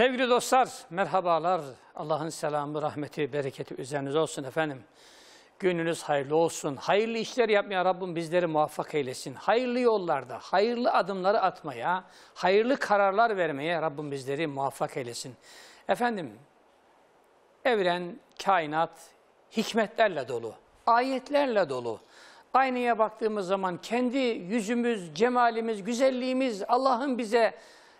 Sevgili dostlar, merhabalar. Allah'ın selamı, rahmeti, bereketi üzerinize olsun efendim. Gününüz hayırlı olsun. Hayırlı işler yapmaya Rabbim bizleri muvaffak eylesin. Hayırlı yollarda, hayırlı adımları atmaya, hayırlı kararlar vermeye Rabbim bizleri muvaffak eylesin. Efendim, evren, kainat hikmetlerle dolu, ayetlerle dolu. Aynaya baktığımız zaman kendi yüzümüz, cemalimiz, güzelliğimiz Allah'ın bize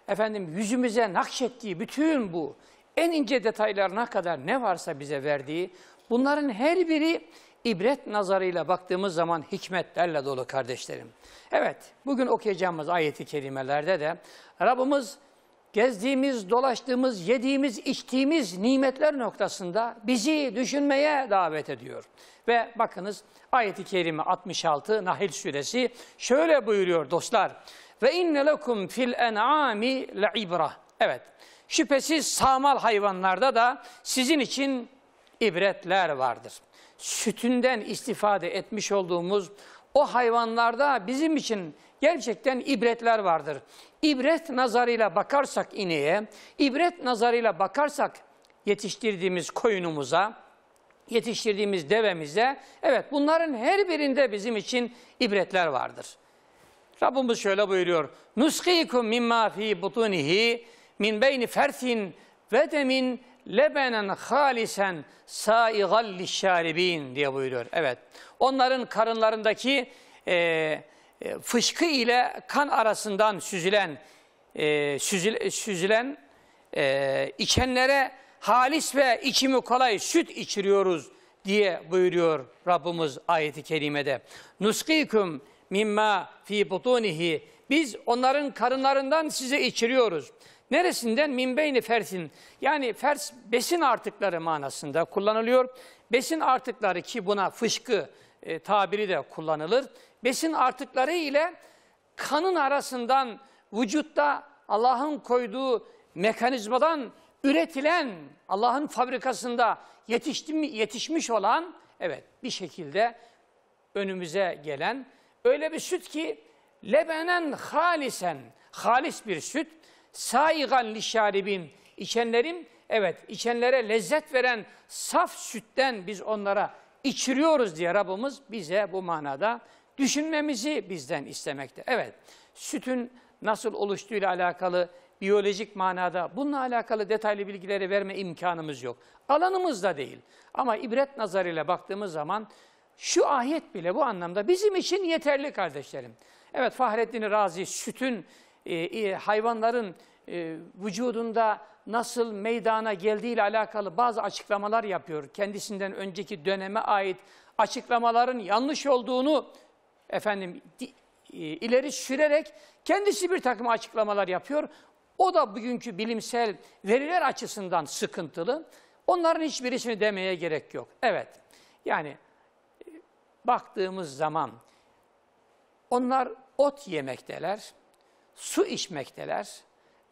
efendim yüzümüze nakşettiği bütün bu en ince detaylarına kadar ne varsa bize verdiği bunların her biri ibret nazarıyla baktığımız zaman hikmetlerle dolu kardeşlerim. Evet bugün okuyacağımız ayeti kerimelerde de Rabbimiz gezdiğimiz, dolaştığımız, yediğimiz, içtiğimiz nimetler noktasında bizi düşünmeye davet ediyor. Ve bakınız ayeti kerime 66 Nahil suresi şöyle buyuruyor dostlar. Ve inne lekum fil en'ami le ibra. Evet. Şüphesiz sağmal hayvanlarda da sizin için ibretler vardır. Sütünden istifade etmiş olduğumuz o hayvanlarda bizim için gerçekten ibretler vardır. İbret nazarıyla bakarsak ineğe, ibret nazarıyla bakarsak yetiştirdiğimiz koyunumuza, yetiştirdiğimiz devemize, evet bunların her birinde bizim için ibretler vardır. Rabbimiz şöyle buyuruyor. Nuskikum mimma fi butunihi min beyni fersin ve demin lebenen halisen saigal lişşaribin diye buyuruyor. Evet. Onların karınlarındaki e, e, fışkı ile kan arasından süzülen e, süzül, süzülen e, içenlere halis ve içimi kolay süt içiriyoruz diye buyuruyor Rabbimiz ayeti kerimede. Nuskikum mimma fi butunihi. Biz onların karınlarından size içiriyoruz. Neresinden? Min beyni fersin. Yani fers besin artıkları manasında kullanılıyor. Besin artıkları ki buna fışkı e, tabiri de kullanılır. Besin artıkları ile kanın arasından vücutta Allah'ın koyduğu mekanizmadan üretilen Allah'ın fabrikasında yetiştim, yetişmiş olan evet bir şekilde önümüze gelen Öyle bir süt ki lebenen halisen, halis bir süt, saigan lişaribin, içenlerin, evet içenlere lezzet veren saf sütten biz onlara içiriyoruz diye Rabbimiz bize bu manada düşünmemizi bizden istemekte. Evet, sütün nasıl oluştuğuyla alakalı biyolojik manada bununla alakalı detaylı bilgileri verme imkanımız yok. Alanımız da değil. Ama ibret nazarıyla baktığımız zaman şu ayet bile bu anlamda bizim için yeterli kardeşlerim. Evet Fahrettin Razi sütün, e, e, hayvanların e, vücudunda nasıl meydana geldiği ile alakalı bazı açıklamalar yapıyor. Kendisinden önceki döneme ait açıklamaların yanlış olduğunu efendim di, e, ileri sürerek kendisi bir takım açıklamalar yapıyor. O da bugünkü bilimsel veriler açısından sıkıntılı. Onların hiçbirisini demeye gerek yok. Evet. Yani baktığımız zaman onlar ot yemekteler, su içmekteler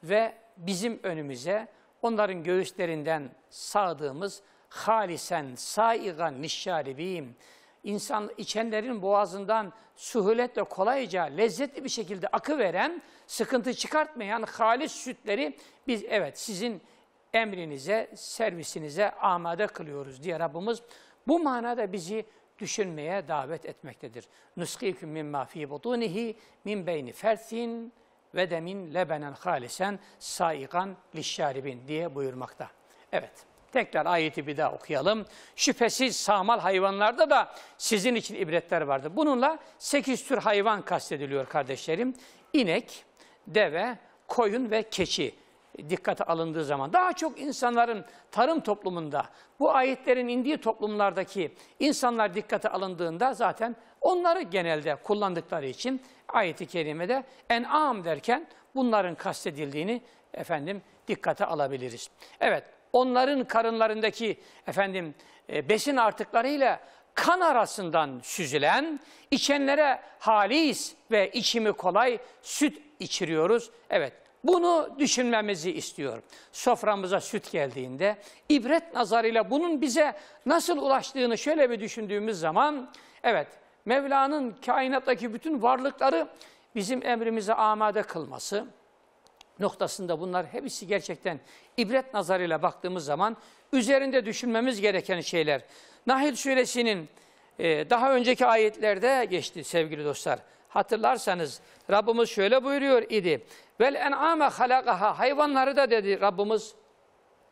ve bizim önümüze onların göğüslerinden sağdığımız halisen saigan nişşaribim insan içenlerin boğazından suhuletle kolayca lezzetli bir şekilde akı veren, sıkıntı çıkartmayan halis sütleri biz evet sizin emrinize, servisinize amade kılıyoruz diye Rabbimiz bu manada bizi düşünmeye davet etmektedir. Nuskiküm mimma fi butunihi min beyni fersin ve demin lebenen halisen saigan lişşaribin diye buyurmakta. Evet. Tekrar ayeti bir daha okuyalım. Şüphesiz samal hayvanlarda da sizin için ibretler vardır. Bununla sekiz tür hayvan kastediliyor kardeşlerim. İnek, deve, koyun ve keçi dikkate alındığı zaman daha çok insanların tarım toplumunda bu ayetlerin indiği toplumlardaki insanlar dikkate alındığında zaten onları genelde kullandıkları için ayeti kerimede en'am derken bunların kastedildiğini efendim dikkate alabiliriz. Evet onların karınlarındaki efendim e, besin artıklarıyla kan arasından süzülen, içenlere halis ve içimi kolay süt içiriyoruz. Evet, bunu düşünmemizi istiyor. Soframıza süt geldiğinde ibret nazarıyla bunun bize nasıl ulaştığını şöyle bir düşündüğümüz zaman evet Mevla'nın kainattaki bütün varlıkları bizim emrimize amade kılması noktasında bunlar hepsi gerçekten ibret nazarıyla baktığımız zaman üzerinde düşünmemiz gereken şeyler. Nahil suresinin e, daha önceki ayetlerde geçti sevgili dostlar hatırlarsanız Rabbimiz şöyle buyuruyor idi. Vel en'ame halakaha hayvanları da dedi Rabbimiz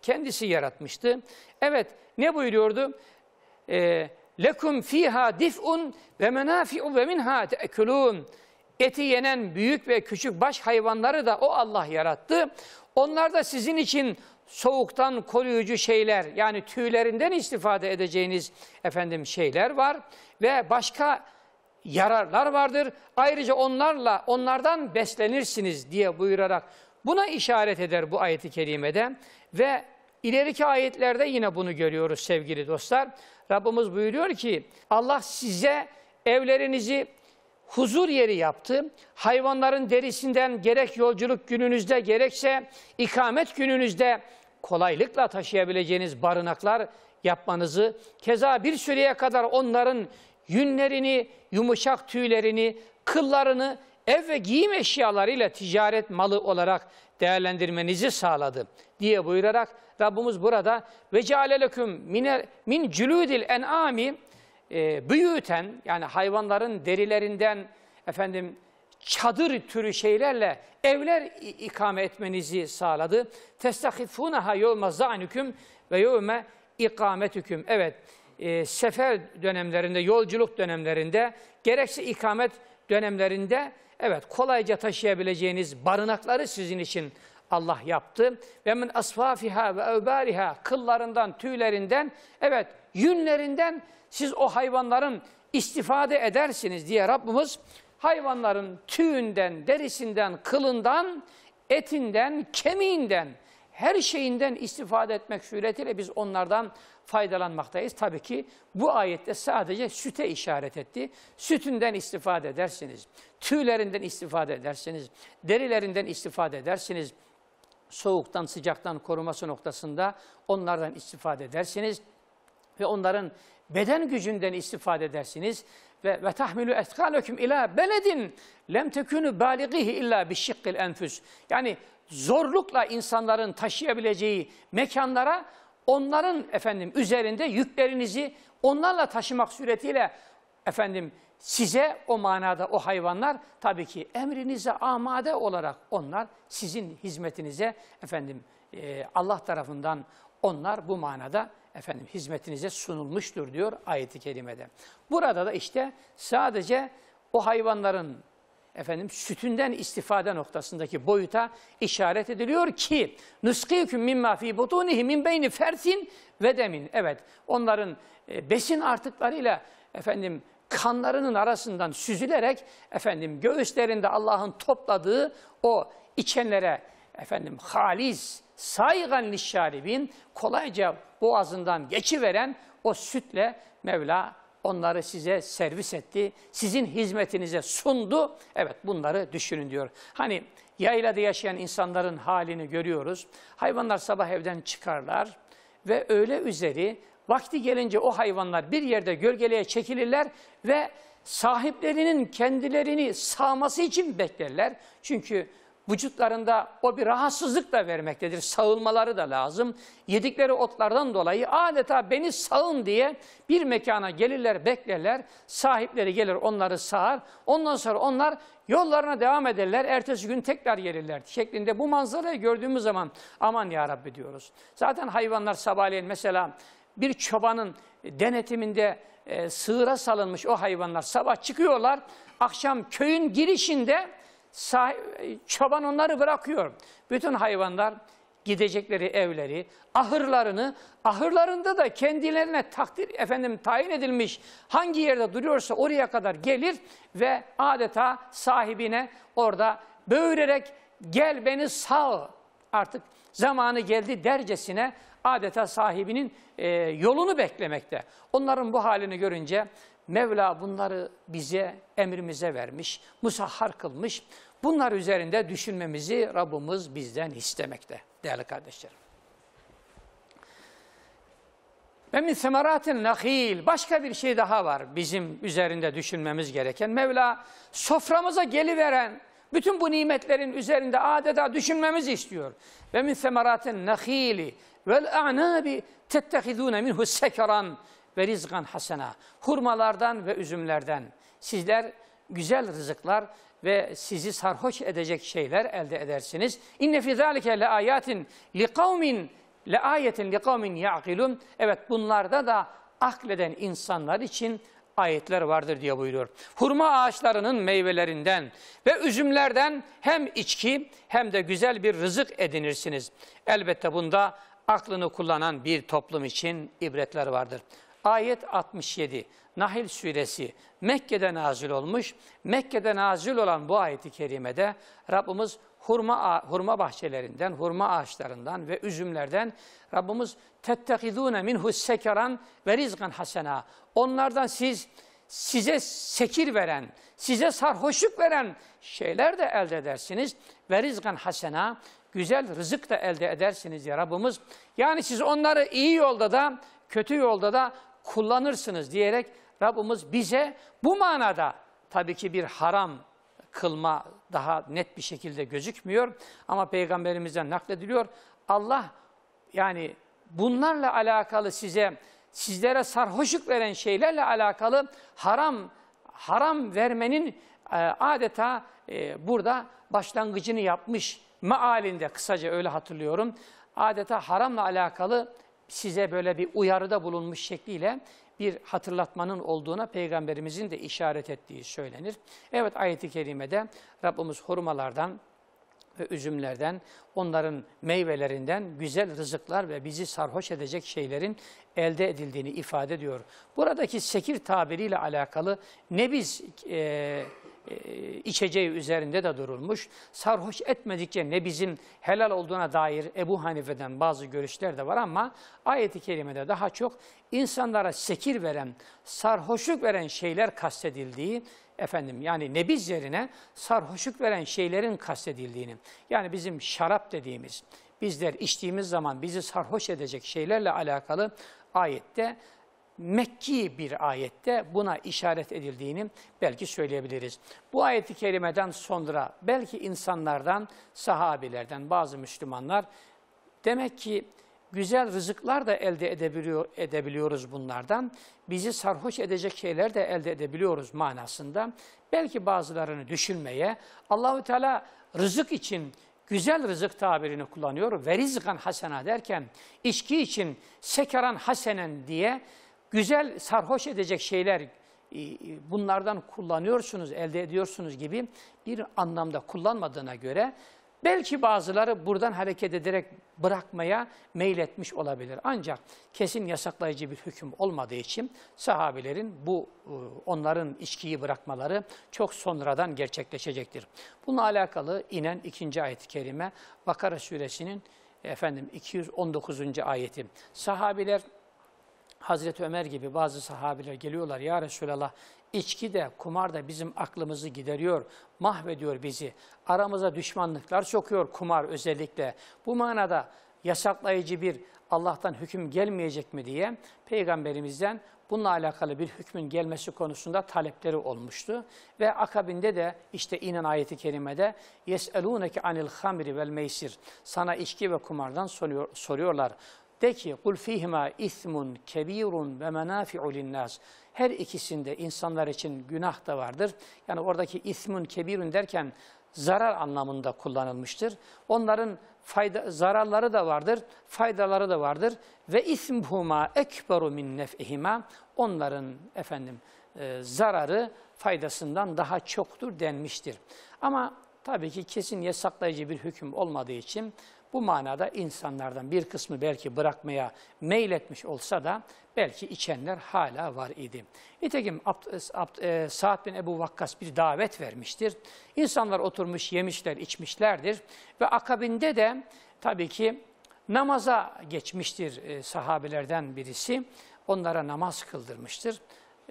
kendisi yaratmıştı. Evet ne buyuruyordu? Ee, Lekum fiha dif'un ve menafi'u ve minha te'kulun. Eti yenen büyük ve küçük baş hayvanları da o Allah yarattı. Onlar da sizin için soğuktan koruyucu şeyler yani tüylerinden istifade edeceğiniz efendim şeyler var ve başka yararlar vardır. Ayrıca onlarla onlardan beslenirsiniz diye buyurarak buna işaret eder bu ayeti kerimede ve ileriki ayetlerde yine bunu görüyoruz sevgili dostlar. Rabbimiz buyuruyor ki Allah size evlerinizi huzur yeri yaptı. Hayvanların derisinden gerek yolculuk gününüzde gerekse ikamet gününüzde kolaylıkla taşıyabileceğiniz barınaklar yapmanızı, keza bir süreye kadar onların yünlerini, yumuşak tüylerini, kıllarını ev ve giyim eşyalarıyla ticaret malı olarak değerlendirmenizi sağladı diye buyurarak Rabbimiz burada ve cealeleküm mine, min cülüdil en'ami e, büyüten yani hayvanların derilerinden efendim çadır türü şeylerle evler ikame etmenizi sağladı. Testahifunaha yevme zanüküm ve yevme ikametüküm. Evet e, sefer dönemlerinde, yolculuk dönemlerinde, gerekse ikamet dönemlerinde evet kolayca taşıyabileceğiniz barınakları sizin için Allah yaptı. Ve min asfafiha ve evbariha kıllarından, tüylerinden, evet yünlerinden siz o hayvanların istifade edersiniz diye Rabbimiz hayvanların tüyünden, derisinden, kılından, etinden, kemiğinden, her şeyinden istifade etmek suretiyle biz onlardan faydalanmaktayız. Tabii ki bu ayette sadece süte işaret etti. Sütünden istifade edersiniz, tüylerinden istifade edersiniz, derilerinden istifade edersiniz. Soğuktan, sıcaktan koruması noktasında onlardan istifade edersiniz ve onların beden gücünden istifade edersiniz ve ve tahmilu eskalekum ila beledin lem tekunu balighihi illa bi şikkil enfus. Yani zorlukla insanların taşıyabileceği mekanlara onların efendim üzerinde yüklerinizi onlarla taşımak suretiyle efendim size o manada o hayvanlar tabii ki emrinize amade olarak onlar sizin hizmetinize efendim e, Allah tarafından onlar bu manada efendim hizmetinize sunulmuştur diyor ayeti kerimede. Burada da işte sadece o hayvanların efendim sütünden istifade noktasındaki boyuta işaret ediliyor ki nuskiyukum mimma fi butunihi min beyni fersin ve demin. Evet onların e, besin artıklarıyla efendim kanlarının arasından süzülerek efendim göğüslerinde Allah'ın topladığı o içenlere efendim halis saygan lişşaribin kolayca boğazından geçiveren o sütle Mevla Onları size servis etti. Sizin hizmetinize sundu. Evet bunları düşünün diyor. Hani yaylada yaşayan insanların halini görüyoruz. Hayvanlar sabah evden çıkarlar ve öğle üzeri vakti gelince o hayvanlar bir yerde gölgeliğe çekilirler ve sahiplerinin kendilerini sağması için beklerler. Çünkü vücutlarında o bir rahatsızlık da vermektedir. Sağılmaları da lazım. Yedikleri otlardan dolayı adeta beni sağın diye bir mekana gelirler, beklerler. Sahipleri gelir onları sağar. Ondan sonra onlar yollarına devam ederler. Ertesi gün tekrar gelirler şeklinde bu manzarayı gördüğümüz zaman aman ya Rabbi diyoruz. Zaten hayvanlar sabahleyin mesela bir çobanın denetiminde e, sığıra salınmış o hayvanlar sabah çıkıyorlar. Akşam köyün girişinde çoban onları bırakıyor. Bütün hayvanlar gidecekleri evleri, ahırlarını, ahırlarında da kendilerine takdir efendim tayin edilmiş hangi yerde duruyorsa oraya kadar gelir ve adeta sahibine orada böğürerek gel beni sağ artık zamanı geldi dercesine adeta sahibinin e, yolunu beklemekte. Onların bu halini görünce Mevla bunları bize emrimize vermiş, musahhar kılmış. Bunlar üzerinde düşünmemizi Rabbimiz bizden istemekte değerli kardeşlerim. Ve min semeratin nakil. Başka bir şey daha var bizim üzerinde düşünmemiz gereken. Mevla soframıza geliveren bütün bu nimetlerin üzerinde adeta düşünmemizi istiyor. Ve min semeratin nakili vel a'nabi tettehizune minhu sekeran ve rizgan hasena. Hurmalardan ve üzümlerden sizler güzel rızıklar ve sizi sarhoş edecek şeyler elde edersiniz. İnne fi zalike le ayatin li kavmin le ayetin li kavmin yaqilun. Evet bunlarda da akleden insanlar için ayetler vardır diye buyuruyor. Hurma ağaçlarının meyvelerinden ve üzümlerden hem içki hem de güzel bir rızık edinirsiniz. Elbette bunda aklını kullanan bir toplum için ibretler vardır. Ayet 67. Nahil suresi Mekke'de nazil olmuş. Mekke'de nazil olan bu ayeti kerimede Rabbimiz hurma, hurma bahçelerinden, hurma ağaçlarından ve üzümlerden Rabbimiz tettekidûne minhu sekeran ve rizgan hasena. Onlardan siz size sekir veren, size sarhoşluk veren şeyler de elde edersiniz. Ve rizgan hasena, güzel rızık da elde edersiniz ya Rabbimiz. Yani siz onları iyi yolda da, kötü yolda da kullanırsınız diyerek Rabbimiz bize bu manada tabii ki bir haram kılma daha net bir şekilde gözükmüyor. Ama Peygamberimizden naklediliyor. Allah yani bunlarla alakalı size, sizlere sarhoşluk veren şeylerle alakalı haram haram vermenin e, adeta e, burada başlangıcını yapmış mealinde kısaca öyle hatırlıyorum. Adeta haramla alakalı size böyle bir uyarıda bulunmuş şekliyle bir hatırlatmanın olduğuna Peygamberimizin de işaret ettiği söylenir. Evet ayeti kerimede Rabbimiz hurmalardan ve üzümlerden, onların meyvelerinden güzel rızıklar ve bizi sarhoş edecek şeylerin elde edildiğini ifade ediyor. Buradaki sekir tabiriyle alakalı ne biz e, ee, içeceği üzerinde de durulmuş. Sarhoş etmedikçe ne bizim helal olduğuna dair Ebu Hanife'den bazı görüşler de var ama ayeti kerimede daha çok insanlara sekir veren, sarhoşluk veren şeyler kastedildiği efendim yani nebiz yerine sarhoşluk veren şeylerin kastedildiğini yani bizim şarap dediğimiz bizler içtiğimiz zaman bizi sarhoş edecek şeylerle alakalı ayette Mekki bir ayette buna işaret edildiğini belki söyleyebiliriz. Bu ayeti kerimeden sonra belki insanlardan, sahabilerden bazı Müslümanlar demek ki güzel rızıklar da elde edebiliyor, edebiliyoruz bunlardan. Bizi sarhoş edecek şeyler de elde edebiliyoruz manasında. Belki bazılarını düşünmeye Allahu Teala rızık için güzel rızık tabirini kullanıyor. Ve rizkan hasena derken içki için sekeran hasenen diye güzel sarhoş edecek şeyler e, e, bunlardan kullanıyorsunuz, elde ediyorsunuz gibi bir anlamda kullanmadığına göre belki bazıları buradan hareket ederek bırakmaya meyletmiş olabilir. Ancak kesin yasaklayıcı bir hüküm olmadığı için sahabelerin bu e, onların içkiyi bırakmaları çok sonradan gerçekleşecektir. Bununla alakalı inen ikinci ayet-i kerime Bakara suresinin efendim 219. ayeti. Sahabiler Hazreti Ömer gibi bazı sahabiler geliyorlar ya Resulallah içki de kumar da bizim aklımızı gideriyor, mahvediyor bizi. Aramıza düşmanlıklar sokuyor kumar özellikle. Bu manada yasaklayıcı bir Allah'tan hüküm gelmeyecek mi diye peygamberimizden bununla alakalı bir hükmün gelmesi konusunda talepleri olmuştu. Ve akabinde de işte inen ayeti kerimede يَسْأَلُونَكِ anil الْخَمْرِ وَالْمَيْسِرِ Sana içki ve kumardan soruyor, soruyorlar. De ki kul fihma ismun kebirun ve menafi'u linnas. Her ikisinde insanlar için günah da vardır. Yani oradaki ismun kebirun derken zarar anlamında kullanılmıştır. Onların fayda, zararları da vardır, faydaları da vardır. Ve ismhuma ekberu min nef'ihima. Onların efendim e, zararı faydasından daha çoktur denmiştir. Ama tabii ki kesin yasaklayıcı bir hüküm olmadığı için bu manada insanlardan bir kısmı belki bırakmaya meyletmiş olsa da belki içenler hala var idi. Nitekim e, Sa'd bin Ebu Vakkas bir davet vermiştir. İnsanlar oturmuş yemişler içmişlerdir ve akabinde de tabii ki namaza geçmiştir e, sahabelerden birisi. Onlara namaz kıldırmıştır.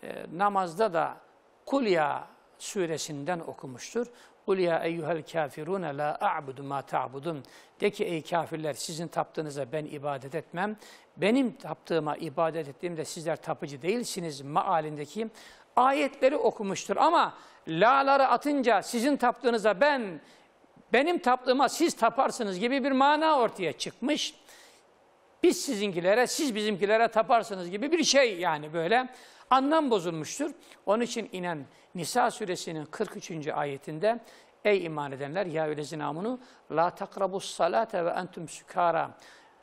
E, namazda da Kulya suresinden okumuştur. Kul ya eyyuhel kafirune la a'budu ma ta'budun. De ki ey kafirler sizin taptığınıza ben ibadet etmem. Benim taptığıma ibadet ettiğimde sizler tapıcı değilsiniz mealindeki ayetleri okumuştur. Ama la'ları atınca sizin taptığınıza ben, benim taptığıma siz taparsınız gibi bir mana ortaya çıkmış. Biz sizinkilere, siz bizimkilere taparsınız gibi bir şey yani böyle. Anlam bozulmuştur. Onun için inen Nisa suresinin 43. ayetinde Ey iman edenler ya öylezine amunu la takrabus salate ve entum sukara,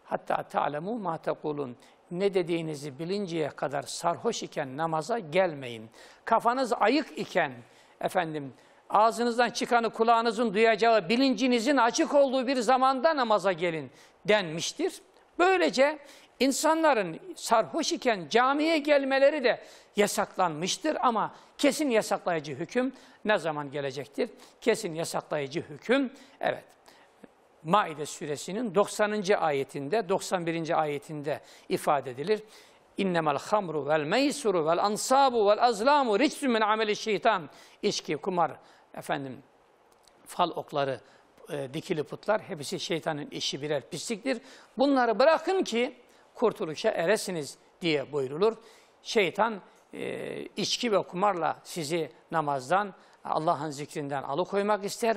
hatta ta'lemu ma tekulun ne dediğinizi bilinceye kadar sarhoş iken namaza gelmeyin. Kafanız ayık iken efendim ağzınızdan çıkanı kulağınızın duyacağı bilincinizin açık olduğu bir zamanda namaza gelin denmiştir. Böylece İnsanların sarhoş iken camiye gelmeleri de yasaklanmıştır ama kesin yasaklayıcı hüküm ne zaman gelecektir? Kesin yasaklayıcı hüküm evet. Maide suresinin 90. ayetinde, 91. ayetinde ifade edilir. İnnemel hamru vel meysuru vel ansabu vel azlamu ricsun min ameli şeytan. İçki, kumar, efendim, fal okları, e, dikili putlar hepsi şeytanın işi birer pisliktir. Bunları bırakın ki kurtuluşa eresiniz diye buyrulur. Şeytan e, içki ve kumarla sizi namazdan, Allah'ın zikrinden alıkoymak ister.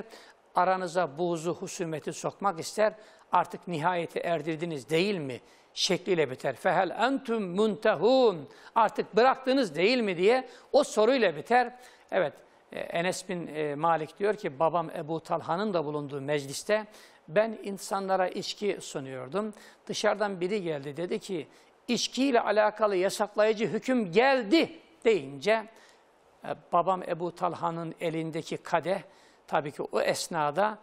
Aranıza buğzu, husumeti sokmak ister. Artık nihayeti erdirdiniz değil mi? Şekliyle biter. Fehel entüm muntehun. Artık bıraktınız değil mi diye o soruyla biter. Evet e, Enes bin e, Malik diyor ki babam Ebu Talha'nın da bulunduğu mecliste ben insanlara içki sunuyordum. Dışarıdan biri geldi dedi ki içkiyle alakalı yasaklayıcı hüküm geldi deyince e, babam Ebu Talha'nın elindeki kadeh tabii ki o esnada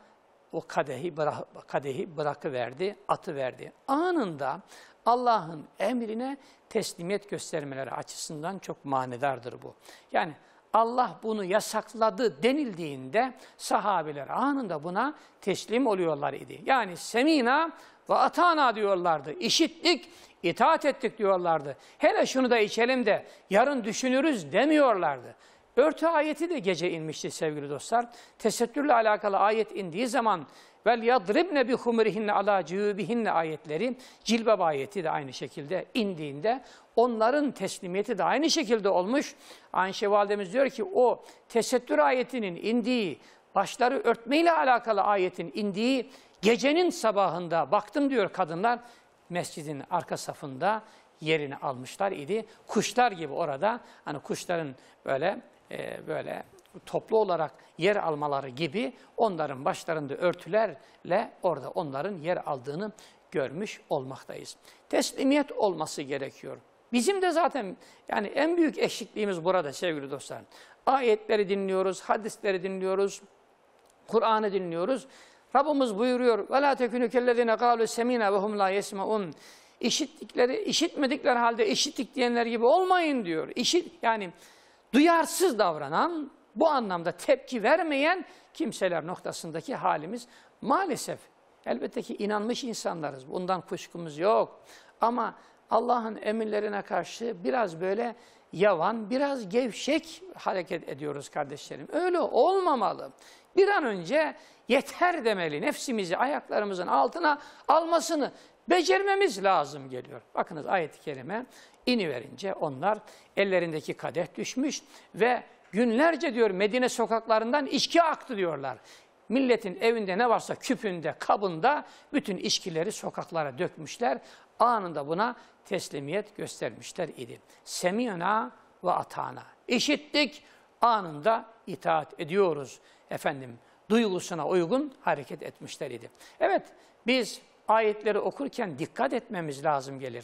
o kadehi, bırak, kadehi bırakıverdi, verdi. Anında Allah'ın emrine teslimiyet göstermeleri açısından çok manedardır bu. Yani Allah bunu yasakladı denildiğinde sahabiler anında buna teslim oluyorlar idi. Yani semina ve atana diyorlardı. İşittik, itaat ettik diyorlardı. Hele şunu da içelim de yarın düşünürüz demiyorlardı. Örtü ayeti de gece inmişti sevgili dostlar. Tesettürle alakalı ayet indiği zaman Vel yadribne bi humurihinne ala cübihinne ayetleri cilbab ayeti de aynı şekilde indiğinde onların teslimiyeti de aynı şekilde olmuş. Ayşe validemiz diyor ki o tesettür ayetinin indiği başları örtmeyle alakalı ayetin indiği gecenin sabahında baktım diyor kadınlar mescidin arka safında yerini almışlar idi. Kuşlar gibi orada hani kuşların böyle e, böyle toplu olarak yer almaları gibi onların başlarında örtülerle orada onların yer aldığını görmüş olmaktayız. Teslimiyet olması gerekiyor. Bizim de zaten yani en büyük eşitliğimiz burada sevgili dostlar. Ayetleri dinliyoruz, hadisleri dinliyoruz, Kur'an'ı dinliyoruz. Rabbimiz buyuruyor: "Ve la tekunu kellezine kalu semina ve hum la yesmaun." İşittikleri, işitmedikleri halde işittik diyenler gibi olmayın diyor. İşit yani duyarsız davranan bu anlamda tepki vermeyen kimseler noktasındaki halimiz maalesef. Elbette ki inanmış insanlarız. Bundan kuşkumuz yok. Ama Allah'ın emirlerine karşı biraz böyle yavan, biraz gevşek hareket ediyoruz kardeşlerim. Öyle olmamalı. Bir an önce yeter demeli. Nefsimizi ayaklarımızın altına almasını becermemiz lazım geliyor. Bakınız ayet-i kerime iniverince onlar ellerindeki kadeh düşmüş ve Günlerce diyor Medine sokaklarından içki aktı diyorlar. Milletin evinde ne varsa küpünde, kabında bütün içkileri sokaklara dökmüşler. Anında buna teslimiyet göstermişler idi. Semiyona ve atana. İşittik, anında itaat ediyoruz efendim. Duygusuna uygun hareket etmişler idi. Evet, biz ayetleri okurken dikkat etmemiz lazım gelir.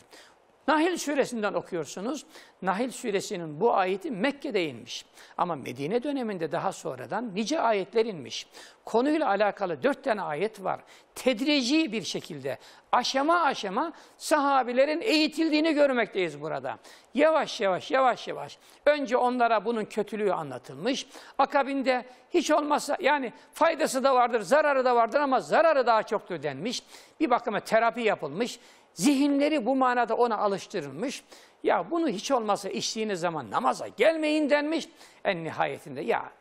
Nahil suresinden okuyorsunuz. Nahil suresinin bu ayeti Mekke'de inmiş. Ama Medine döneminde daha sonradan nice ayetler inmiş. Konuyla alakalı dört tane ayet var. Tedrici bir şekilde aşama aşama sahabilerin eğitildiğini görmekteyiz burada. Yavaş yavaş yavaş yavaş. Önce onlara bunun kötülüğü anlatılmış. Akabinde hiç olmazsa yani faydası da vardır, zararı da vardır ama zararı daha çoktur denmiş. Bir bakıma terapi yapılmış. Zihinleri bu manada ona alıştırılmış. Ya bunu hiç olmazsa içtiğiniz zaman namaza gelmeyin denmiş. En nihayetinde ya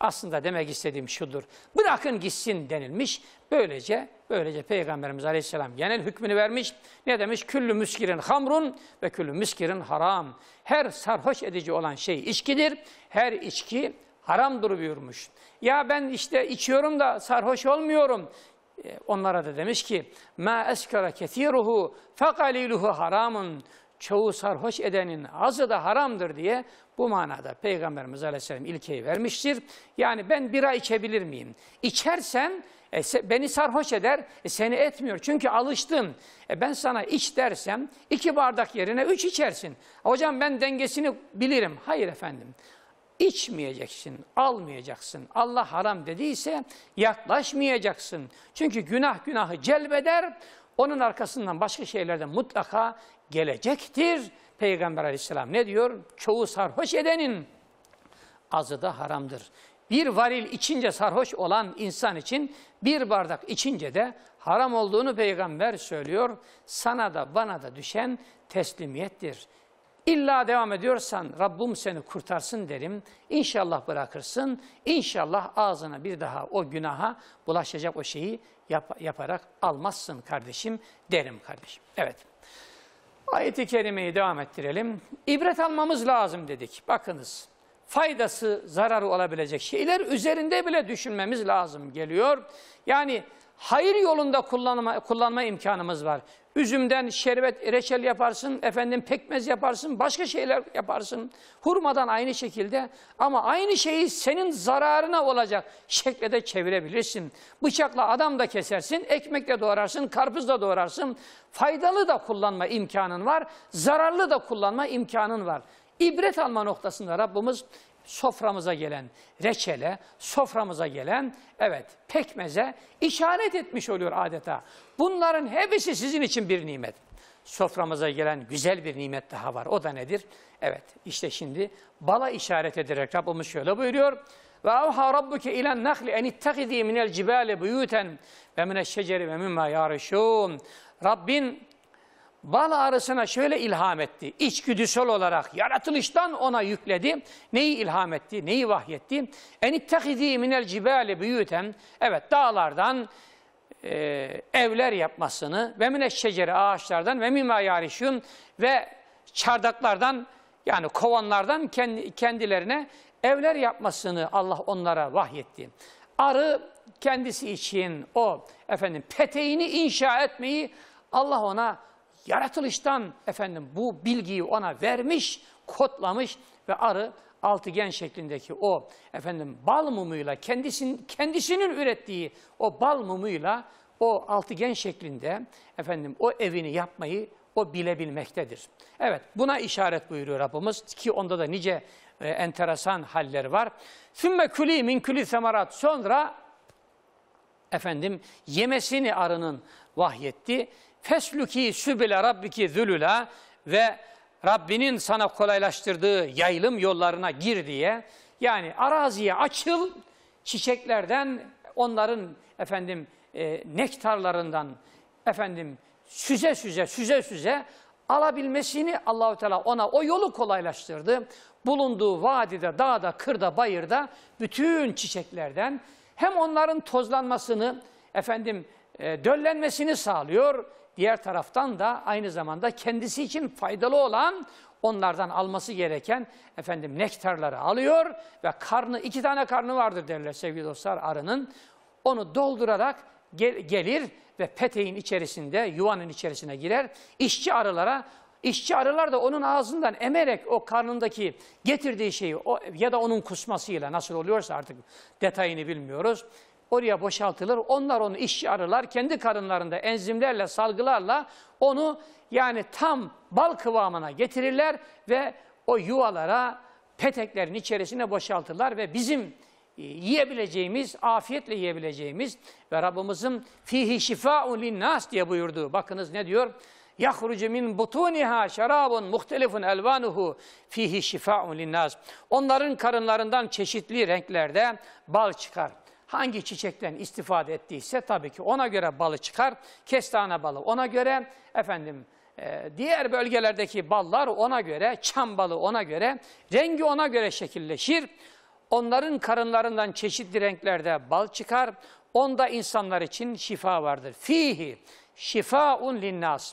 aslında demek istediğim şudur. Bırakın gitsin denilmiş. Böylece böylece Peygamberimiz Aleyhisselam genel hükmünü vermiş. Ne demiş? Küllü müskirin hamrun ve küllü müskirin haram. Her sarhoş edici olan şey içkidir. Her içki haramdır buyurmuş. Ya ben işte içiyorum da sarhoş olmuyorum. E, onlara da demiş ki ma eskara kethiruhu fekaliluhu haramın çoğu sarhoş edenin azı da haramdır diye bu manada Peygamberimiz Aleyhisselam ilkeyi vermiştir. Yani ben bira içebilir miyim? İçersen e, beni sarhoş eder, e, seni etmiyor. Çünkü alıştın. E, ben sana iç dersem iki bardak yerine üç içersin. Hocam ben dengesini bilirim. Hayır efendim. İçmeyeceksin, almayacaksın. Allah haram dediyse yaklaşmayacaksın. Çünkü günah günahı celbeder. Onun arkasından başka şeyler de mutlaka gelecektir. Peygamber aleyhisselam ne diyor? Çoğu sarhoş edenin azı da haramdır. Bir varil içince sarhoş olan insan için bir bardak içince de haram olduğunu peygamber söylüyor. Sana da bana da düşen teslimiyettir. İlla devam ediyorsan Rabbim seni kurtarsın derim. İnşallah bırakırsın. İnşallah ağzına bir daha o günaha bulaşacak o şeyi yap yaparak almazsın kardeşim derim kardeşim. Evet. Ayet-i kerimeyi devam ettirelim. İbret almamız lazım dedik. Bakınız faydası, zararı olabilecek şeyler üzerinde bile düşünmemiz lazım geliyor. Yani hayır yolunda kullanma, kullanma imkanımız var. Üzümden şerbet, reçel yaparsın, efendim pekmez yaparsın, başka şeyler yaparsın. Hurmadan aynı şekilde ama aynı şeyi senin zararına olacak şekle de çevirebilirsin. Bıçakla adam da kesersin, ekmekle doğrarsın, karpuzla doğrarsın. Faydalı da kullanma imkanın var, zararlı da kullanma imkanın var. İbret alma noktasında Rabbimiz soframıza gelen reçele, soframıza gelen evet pekmeze işaret etmiş oluyor adeta. Bunların hepsi sizin için bir nimet. Soframıza gelen güzel bir nimet daha var. O da nedir? Evet işte şimdi bala işaret ederek Rabbimiz şöyle buyuruyor. Ve avha rabbuke ilen nakli en ittegizi minel cibale buyuten ve mineş şeceri ve mimma yarışun. Rabbin bal arısına şöyle ilham etti. İçgüdüsel olarak yaratılıştan ona yükledi. Neyi ilham etti? Neyi vahyetti? En ittehidî minel cibâle büyüten. Evet dağlardan e, evler yapmasını ve mineşşecere ağaçlardan ve mimâ yarişûn ve çardaklardan yani kovanlardan kendilerine evler yapmasını Allah onlara vahyetti. Arı kendisi için o efendim peteğini inşa etmeyi Allah ona yaratılıştan efendim bu bilgiyi ona vermiş, kodlamış ve arı altıgen şeklindeki o efendim bal mumuyla kendisinin kendisinin ürettiği o bal mumuyla o altıgen şeklinde efendim o evini yapmayı o bilebilmektedir. Evet buna işaret buyuruyor Rabbimiz ki onda da nice e, enteresan haller var. Sümme kuli min kuli semarat sonra efendim yemesini arının vahyetti. Fesluki sübile rabbiki zülüla ve Rabbinin sana kolaylaştırdığı yayılım yollarına gir diye. Yani araziye açıl, çiçeklerden, onların efendim e, nektarlarından efendim süze süze süze süze alabilmesini Allahu Teala ona o yolu kolaylaştırdı. Bulunduğu vadide, dağda, kırda, bayırda bütün çiçeklerden hem onların tozlanmasını efendim e, döllenmesini sağlıyor diğer taraftan da aynı zamanda kendisi için faydalı olan onlardan alması gereken efendim nektarları alıyor ve karnı iki tane karnı vardır derler sevgili dostlar arının. Onu doldurarak gel, gelir ve peteğin içerisinde yuvanın içerisine girer. İşçi arılara İşçi arılar da onun ağzından emerek o karnındaki getirdiği şeyi o, ya da onun kusmasıyla nasıl oluyorsa artık detayını bilmiyoruz. Oraya boşaltılır. Onlar onu işçi arılar. Kendi karınlarında enzimlerle, salgılarla onu yani tam bal kıvamına getirirler ve o yuvalara peteklerin içerisine boşaltırlar ve bizim e, yiyebileceğimiz, afiyetle yiyebileceğimiz ve Rabbimizin fihi şifaun linnas diye buyurdu. Bakınız ne diyor? Yahrucu min butuniha şarabun muhtelifun elvanuhu fihi şifaun linnas. Onların karınlarından çeşitli renklerde bal çıkar. Hangi çiçekten istifade ettiyse tabii ki ona göre balı çıkar. Kestane balı ona göre efendim e, diğer bölgelerdeki ballar ona göre, çam balı ona göre, rengi ona göre şekilleşir. Onların karınlarından çeşitli renklerde bal çıkar. Onda insanlar için şifa vardır. Fihi, şifaun linnas.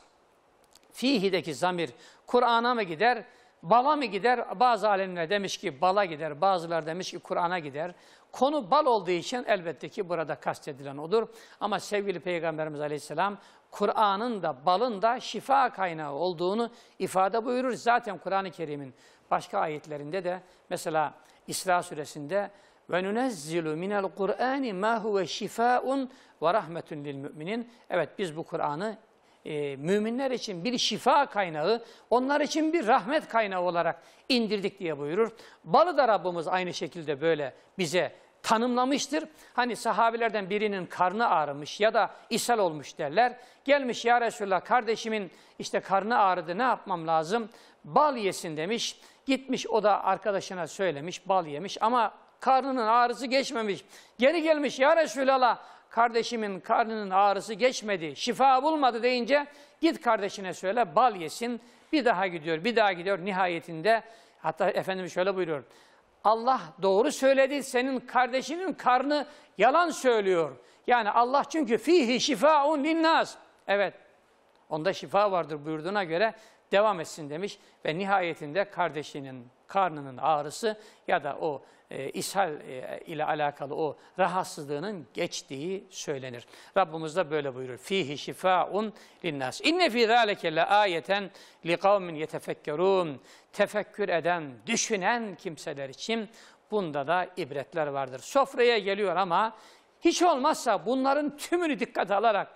Fihi'deki zamir Kur'an'a mı gider, bala mı gider? Bazı alemler demiş ki bala gider, bazılar demiş ki Kur'an'a gider. Konu bal olduğu için elbette ki burada kastedilen odur. Ama sevgili Peygamberimiz Aleyhisselam Kur'an'ın da balın da şifa kaynağı olduğunu ifade buyurur. Zaten Kur'an-ı Kerim'in başka ayetlerinde de mesela İsra suresinde ve nunezzilu minel Kur'ani ma huve şifaun ve rahmetun Evet biz bu Kur'an'ı e, müminler için bir şifa kaynağı, onlar için bir rahmet kaynağı olarak indirdik diye buyurur. Balı da Rabbimiz aynı şekilde böyle bize tanımlamıştır. Hani sahabilerden birinin karnı ağrımış ya da ishal olmuş derler. Gelmiş ya Resulallah kardeşimin işte karnı ağrıdı ne yapmam lazım? Bal yesin demiş. Gitmiş o da arkadaşına söylemiş bal yemiş ama karnının ağrısı geçmemiş. Geri gelmiş ya Resulallah kardeşimin karnının ağrısı geçmedi, şifa bulmadı deyince git kardeşine söyle bal yesin. Bir daha gidiyor, bir daha gidiyor. Nihayetinde hatta Efendimiz şöyle buyuruyor. Allah doğru söyledi, senin kardeşinin karnı yalan söylüyor. Yani Allah çünkü fihi şifaun linnas. Evet, onda şifa vardır buyurduğuna göre devam etsin demiş ve nihayetinde kardeşinin karnının ağrısı ya da o e, ishal e, ile alakalı o rahatsızlığının geçtiği söylenir. Rabbimiz da böyle buyurur. Fihi şifaun linnas. İnne fi zalike le ayeten li kavmin yetefekkerun. Tefekkür eden, düşünen kimseler için bunda da ibretler vardır. Sofraya geliyor ama hiç olmazsa bunların tümünü dikkate alarak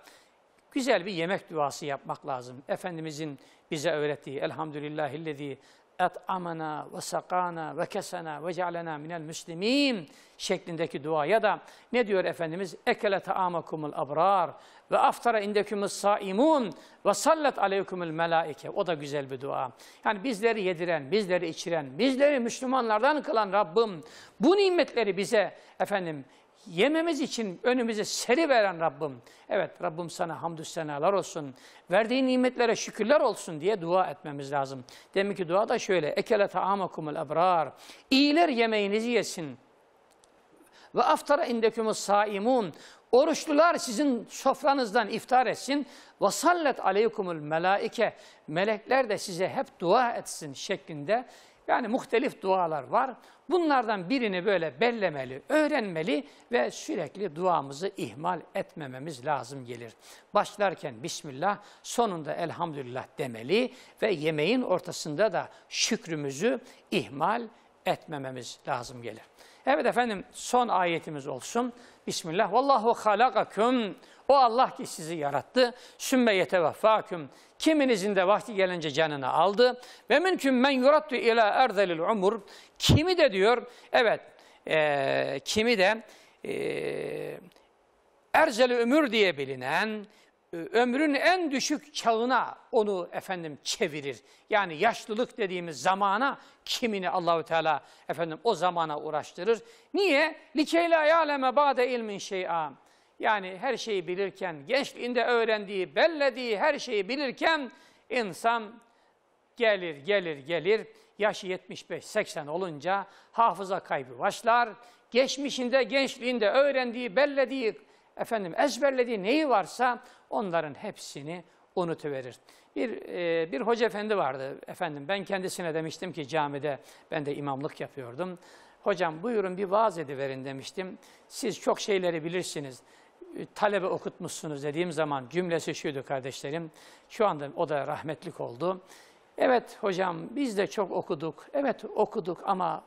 güzel bir yemek duası yapmak lazım. Efendimizin bize öğrettiği elhamdülillahillezî et amana ve sakana ve kesena ve cealena minel müslimin şeklindeki dua ya da ne diyor Efendimiz? Ekele taamakumul abrar ve aftara indekümüz saimun ve sallat aleykumul melaike. O da güzel bir dua. Yani bizleri yediren, bizleri içiren, bizleri Müslümanlardan kılan Rabbim bu nimetleri bize efendim yememiz için önümüze seri veren Rabbim, evet Rabbim sana hamdü senalar olsun, verdiğin nimetlere şükürler olsun diye dua etmemiz lazım. Demek ki dua da şöyle, ekele taamakumul ebrar, iyiler yemeğinizi yesin. Ve aftara indekumus saimun, oruçlular sizin sofranızdan iftar etsin. Ve sallet aleykumul melaike, melekler de size hep dua etsin şeklinde yani muhtelif dualar var. Bunlardan birini böyle bellemeli, öğrenmeli ve sürekli duamızı ihmal etmememiz lazım gelir. Başlarken Bismillah, sonunda Elhamdülillah demeli ve yemeğin ortasında da şükrümüzü ihmal etmememiz lazım gelir. Evet efendim son ayetimiz olsun. Bismillah. Vallahu halakakum. O Allah ki sizi yarattı. Sümme yetevaffakum. Kiminizin de vakti gelince canını aldı. Ve mümkün men yuraddu ila erzelil umur. Kimi de diyor, evet, e, kimi de e, erzeli ömür diye bilinen, e, ömrün en düşük çağına onu efendim çevirir. Yani yaşlılık dediğimiz zamana kimini Allahu Teala efendim o zamana uğraştırır. Niye? Likeyla yaleme bade ilmin şey'a. Yani her şeyi bilirken, gençliğinde öğrendiği, bellediği her şeyi bilirken insan gelir, gelir, gelir. Yaşı 75-80 olunca hafıza kaybı başlar. Geçmişinde, gençliğinde öğrendiği, bellediği, efendim ezberlediği neyi varsa onların hepsini unutuverir. Bir, e, bir hoca efendi vardı efendim. Ben kendisine demiştim ki camide ben de imamlık yapıyordum. Hocam buyurun bir vaaz ediverin demiştim. Siz çok şeyleri bilirsiniz talebe okutmuşsunuz dediğim zaman cümlesi şuydu kardeşlerim. Şu anda o da rahmetlik oldu. Evet hocam biz de çok okuduk. Evet okuduk ama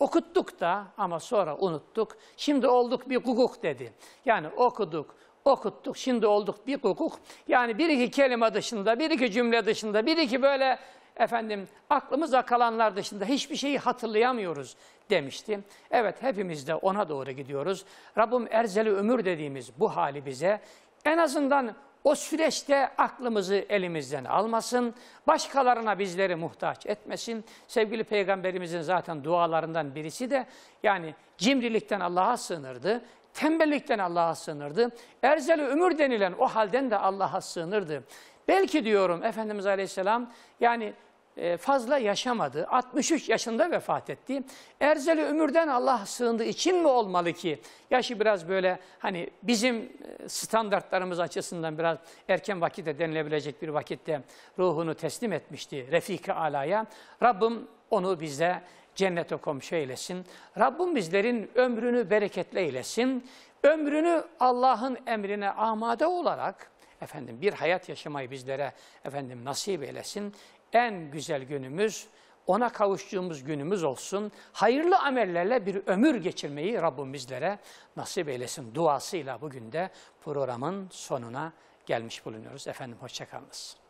okuttuk da ama sonra unuttuk. Şimdi olduk bir guguk dedi. Yani okuduk, okuttuk, şimdi olduk bir guguk. Yani bir iki kelime dışında, bir iki cümle dışında, bir iki böyle efendim aklımıza kalanlar dışında hiçbir şeyi hatırlayamıyoruz demişti. Evet hepimiz de ona doğru gidiyoruz. Rabbim erzeli ömür dediğimiz bu hali bize en azından o süreçte aklımızı elimizden almasın, başkalarına bizleri muhtaç etmesin. Sevgili Peygamberimizin zaten dualarından birisi de yani cimrilikten Allah'a sığınırdı, tembellikten Allah'a sığınırdı, erzeli ömür denilen o halden de Allah'a sığınırdı. Belki diyorum Efendimiz Aleyhisselam yani e, fazla yaşamadı. 63 yaşında vefat etti. Erzeli ömürden Allah sığındığı için mi olmalı ki? Yaşı biraz böyle hani bizim e, standartlarımız açısından biraz erken vakitte denilebilecek bir vakitte ruhunu teslim etmişti Refik-i Ala'ya. Rabbim onu bize cennete komşu eylesin. Rabbim bizlerin ömrünü bereketle eylesin. Ömrünü Allah'ın emrine amade olarak efendim bir hayat yaşamayı bizlere efendim nasip eylesin en güzel günümüz, ona kavuştuğumuz günümüz olsun. Hayırlı amellerle bir ömür geçirmeyi Rabbim bizlere nasip eylesin duasıyla bugün de programın sonuna gelmiş bulunuyoruz. Efendim hoşçakalınız.